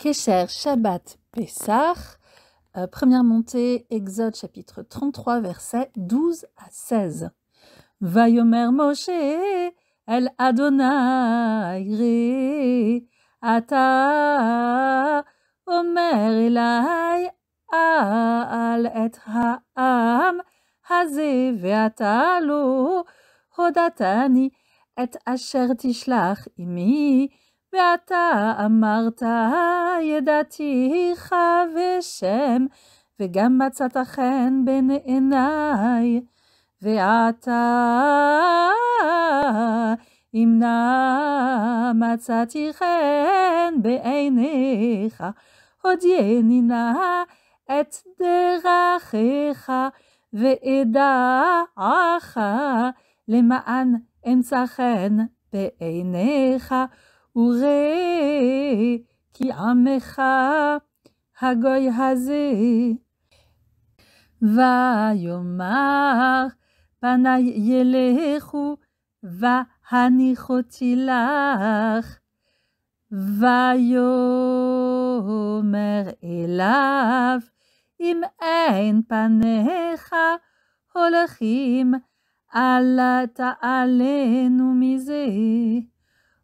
Kesher Shabbat Pessah, euh, première montée, Exode chapitre 33, versets 12 à 16. Vayomer Moshe El Adonai Ata Omer Elai Al Et Ha'am haze, Ve'ata Lo Hodatani Et Asher Tishlach Imi ואתה אמרת, ידעתיך ושם, וגם מצאת חן בין עיניי, ועתה אם נא מצאתי חן בעיניך, הודייני נא את דרכיך, ואדעך למען אמצא חן בעיניך. וראה כי עמך הגוי הזה. ויאמר פני ילכו והניחותי לך. ויאמר אליו אם אין פניך הולכים אל תעלנו מזה.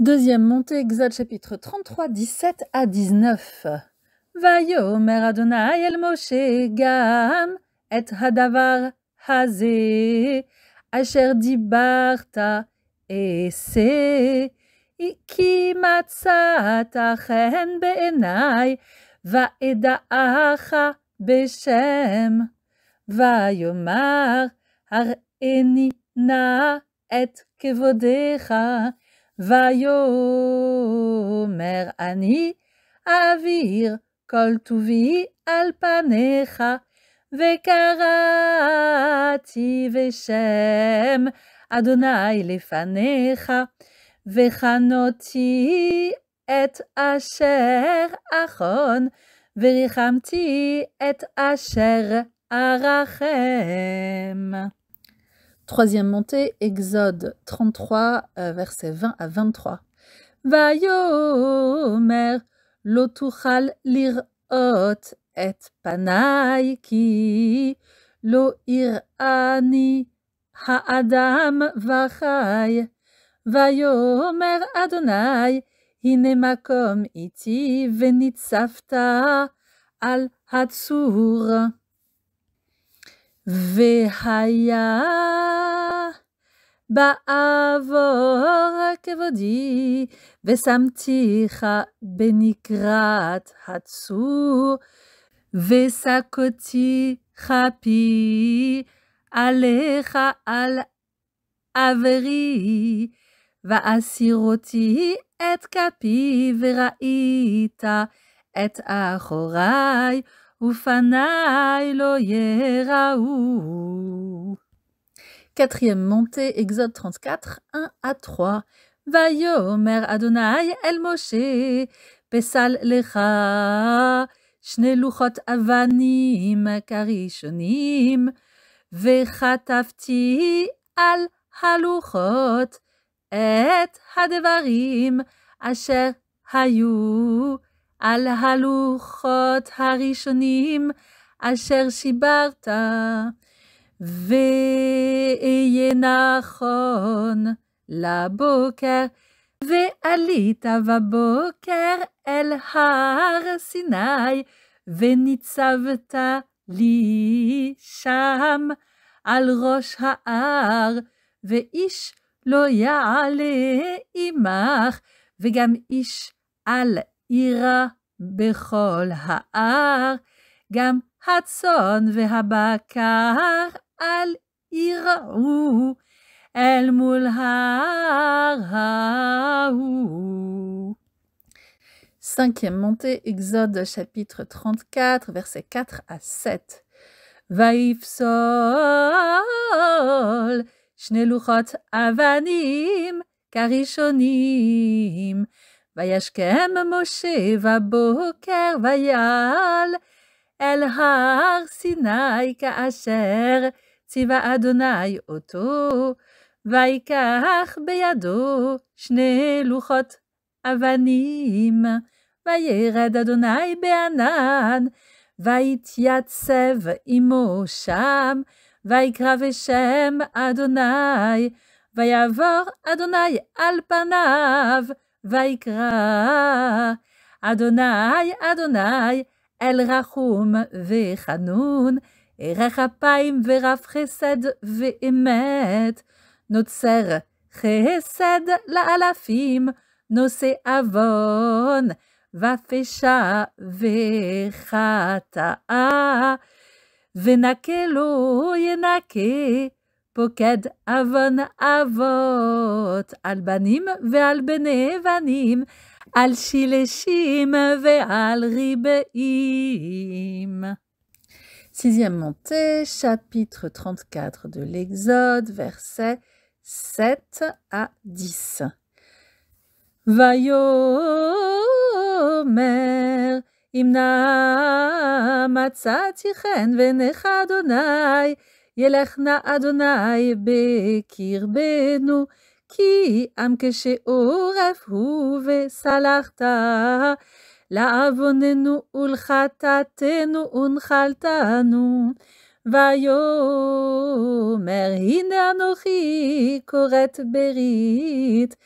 Deuxième montée, Exode chapitre 33, 17 à 19. Vayomer Adonai el Moshe gam et hadavar hazé asher dibarta et ki matzata chen be'enai va'eda'acha beshem vayomar eni na et kevodecha Vayomer ani avir kol Alpanecha al vekarati veshem Adonai lefanecha vechanoti et asher achon verichamti et asher arachem. Troisième montée, Exode 33, euh, versets 20 à 23. Vayomer lir ot et panai ki lo irani haadam vachai. Vayomer Adonai Inemakom iti venit safta al hatsur. בעבור כבודי, ושמתיך בנקרת הצור, ושקותי חפי עליך על עברי, ואסירותי את כפי, וראית את אחורי, ופניי לא יראו. Quatrième montée, Exode 34, 1 à 3. mer Adonai El Moshe, Pesal Lecha, Shne Luchot Avanim, Karishonim, Vechatafti Al Haluchot, Et Hadevarim, Asher Hayu, Al Haluchot Harishonim, Asher Shibarta. ואהיה נכון לבוקר, ועלית בבוקר אל הר סיני, וניצבת לי שם על ראש ההר, ואיש לא יעלה עמך, וגם איש על עירה בכל ההר, גם הצאן והבקר al-ira'u el 5 Cinquième montée, Exode chapitre 34, versets 4 à 7. Vaif sol, shneluchot avanim, karishonim, vayashkem Moshe, vaboker, vayal, El Har Sinai Ka'asher tiva Adonai Oto vaikach BeYadu shne Luchot Avanim vayirad Adonai BeAnan Vayit Yatsev Imo Sham Adonai Vayavor Adonai Alpanav va'ykra Adonai Adonai אל רחום וחנון, ערך אפיים ורב חסד ואמת. נוצר חסד לאלפים, נושא עוון, ופשע וחטאה. ונקה לו ינקה, פוקד עוון אבות, על בנים ועל בני בנים, על שילשים ועל Sixième montée, chapitre 34 de l'Exode, verset 7 à 10. Vayomer, imna matzatichen venech Adonai, yelechna Adonai bekirbenu, כי עם כשעורף הוא וסלחת, לעווננו ולחטאתנו ונחלתנו. ויאמר הנה אנוכי כורת ברית,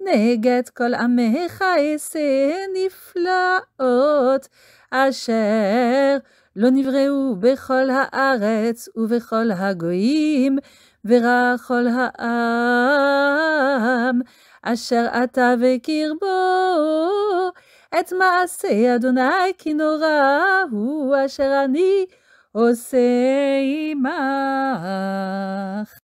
נגד כל עמך אעשה נפלאות, אשר לא נבראו בכל הארץ ובכל הגויים, ורע כל העם, אשר אתה וקרבו, את מעשי אדוני כי נורא הוא אשר אני עושה עמך.